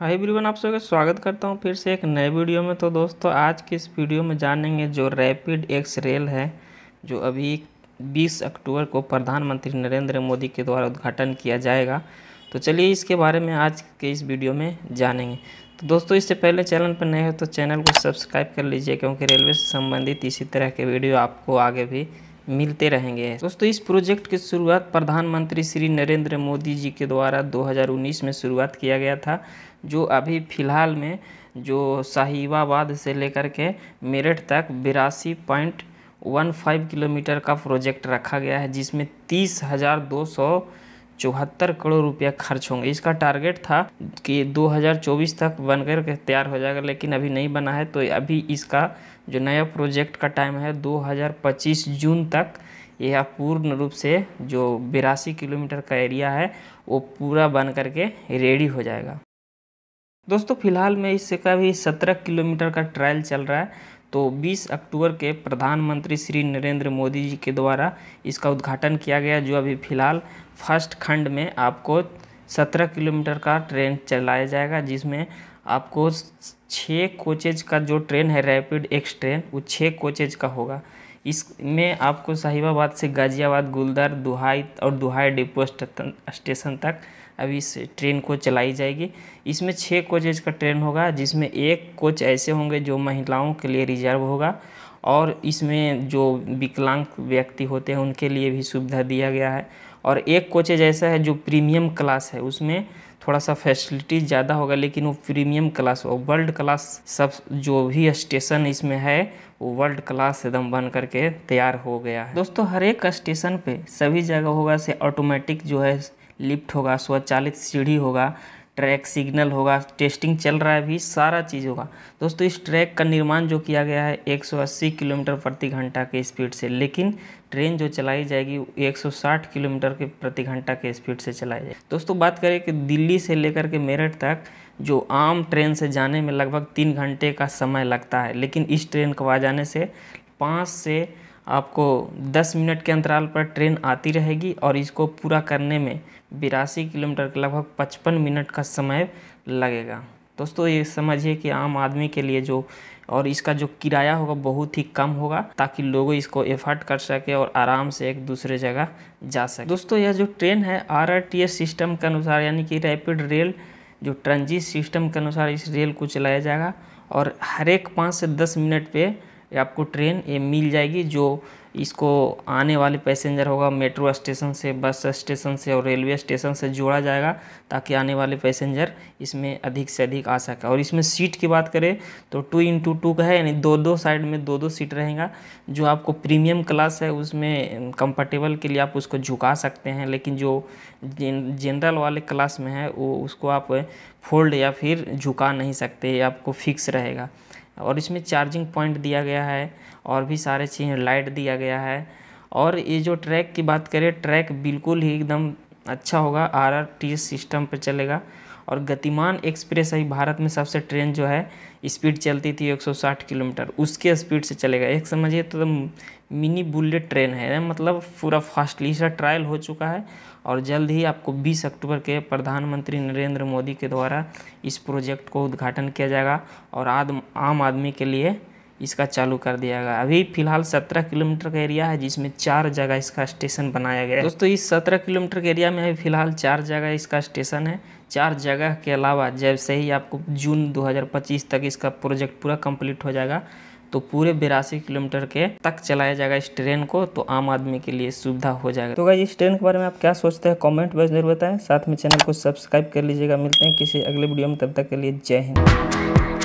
hi everyone आप सबका स्वागत करता हूं फिर से एक नए वीडियो में तो दोस्तों आज की इस वीडियो में जानेंगे जो रैपिड एक्स रेल है जो अभी 20 अक्टूबर को प्रधानमंत्री नरेंद्र मोदी के द्वारा उद्घाटन किया जाएगा तो चलिए इसके बारे में आज के इस वीडियो में जानेंगे तो दोस्तों इससे पहले चैनल पर नए हो तो चैनल को सब्सक्राइब कर लीजिए क्योंकि रेलवे से संबंधित इसी तरह के वीडियो आपको आगे भी मिलते रहेंगे दोस्तों इस प्रोजेक्ट की शुरुआत प्रधानमंत्री श्री नरेंद्र मोदी जी के द्वारा 2019 में शुरुआत किया गया था जो अभी फ़िलहाल में जो साहिबाबाद से लेकर के मेरठ तक बिरासी पॉइंट वन फाइव किलोमीटर का प्रोजेक्ट रखा गया है जिसमें तीस हज़ार दो सौ चौहत्तर करोड़ रुपया खर्च होंगे इसका टारगेट था कि 2024 तक बनकर के तैयार हो जाएगा लेकिन अभी नहीं बना है तो अभी इसका जो नया प्रोजेक्ट का टाइम है 2025 जून तक यह पूर्ण रूप से जो बिरासी किलोमीटर का एरिया है वो पूरा बन करके रेडी हो जाएगा दोस्तों फिलहाल में इसका भी सत्रह किलोमीटर का ट्रायल चल रहा है तो 20 अक्टूबर के प्रधानमंत्री श्री नरेंद्र मोदी जी के द्वारा इसका उद्घाटन किया गया जो अभी फ़िलहाल फर्स्ट खंड में आपको 17 किलोमीटर का ट्रेन चलाया जाएगा जिसमें आपको छः कोचेज का जो ट्रेन है रैपिड एक्स ट्रेन वो छः कोचेज का होगा इसमें आपको साहिबाबाद से गाज़ियाबाद गुलदार दुहाई और दुहाई डिपो स्टेशन तक अब इस ट्रेन को चलाई जाएगी इसमें छः कोचेज का ट्रेन होगा जिसमें एक कोच ऐसे होंगे जो महिलाओं के लिए रिजर्व होगा और इसमें जो विकलांग व्यक्ति होते हैं उनके लिए भी सुविधा दिया गया है और एक कोचेज ऐसा है जो प्रीमियम क्लास है उसमें थोड़ा सा फैसिलिटीज ज़्यादा होगा लेकिन वो प्रीमियम क्लास और वर्ल्ड क्लास सब जो भी स्टेशन इसमें है वो वर्ल्ड क्लास एकदम बन करके तैयार हो गया है दोस्तों हर एक स्टेशन पे सभी जगह होगा से ऑटोमेटिक जो है लिफ्ट होगा स्वचालित सीढ़ी होगा ट्रैक सिग्नल होगा टेस्टिंग चल रहा है भी सारा चीज़ होगा दोस्तों इस ट्रैक का निर्माण जो किया गया है 180 किलोमीटर प्रति घंटा के स्पीड से लेकिन ट्रेन जो चलाई जाएगी 160 किलोमीटर के प्रति घंटा के स्पीड से चलाई जाएगी दोस्तों बात करें कि दिल्ली से लेकर के मेरठ तक जो आम ट्रेन से जाने में लगभग तीन घंटे का समय लगता है लेकिन इस ट्रेन को आ जाने से पाँच से आपको दस मिनट के अंतराल पर ट्रेन आती रहेगी और इसको पूरा करने में बिरासी किलोमीटर के लगभग पचपन मिनट का समय लगेगा दोस्तों ये समझिए कि आम आदमी के लिए जो और इसका जो किराया होगा बहुत ही कम होगा ताकि लोग इसको एफर्ट कर सके और आराम से एक दूसरे जगह जा सके दोस्तों यह जो ट्रेन है आर सिस्टम के अनुसार यानी कि रैपिड रेल जो ट्रांजिट सिस्टम के अनुसार इस रेल को चलाया जाएगा और हर एक पाँच से दस मिनट पे आपको ट्रेन ये मिल जाएगी जो इसको आने वाले पैसेंजर होगा मेट्रो स्टेशन से बस स्टेशन से और रेलवे स्टेशन से जोड़ा जाएगा ताकि आने वाले पैसेंजर इसमें अधिक से अधिक आ सके और इसमें सीट की बात करें तो टू इंटू टू का है यानी दो दो साइड में दो दो सीट रहेगा जो आपको प्रीमियम क्लास है उसमें कंफर्टेबल के लिए आप उसको झुका सकते हैं लेकिन जो जनरल वाले क्लास में है वो उसको आप फोल्ड या फिर झुका नहीं सकते आपको फिक्स रहेगा और इसमें चार्जिंग पॉइंट दिया गया है और भी सारे चीज़ लाइट दिया गया है और ये जो ट्रैक की बात करें ट्रैक बिल्कुल ही एकदम अच्छा होगा आर आर टी सिस्टम पर चलेगा और गतिमान एक्सप्रेस अभी भारत में सबसे ट्रेन जो है स्पीड चलती थी 160 किलोमीटर उसके स्पीड से चलेगा एक समझिए तो, तो मिनी बुलेट ट्रेन है मतलब पूरा फास्टली इसका ट्रायल हो चुका है और जल्द ही आपको 20 अक्टूबर के प्रधानमंत्री नरेंद्र मोदी के द्वारा इस प्रोजेक्ट को उद्घाटन किया जाएगा और आद, आम आदमी के लिए इसका चालू कर दिया गया अभी फिलहाल 17 किलोमीटर का एरिया है जिसमें चार जगह इसका स्टेशन बनाया गया है दोस्तों इस 17 किलोमीटर के एरिया में अभी फिलहाल चार जगह इसका स्टेशन है चार जगह के अलावा जैसे ही आपको जून 2025 तक इसका प्रोजेक्ट पूरा कंप्लीट हो जाएगा तो पूरे बिरासी किलोमीटर के तक चलाया जाएगा इस ट्रेन को तो आम आदमी के लिए सुविधा हो जाएगा तो गाइज इस ट्रेन के बारे में आप क्या सोचते हैं कॉमेंट में जरूर बताएं साथ में चैनल को सब्सक्राइब कर लीजिएगा मिलते हैं किसी अगले वीडियो में तब तक के लिए जय हिंद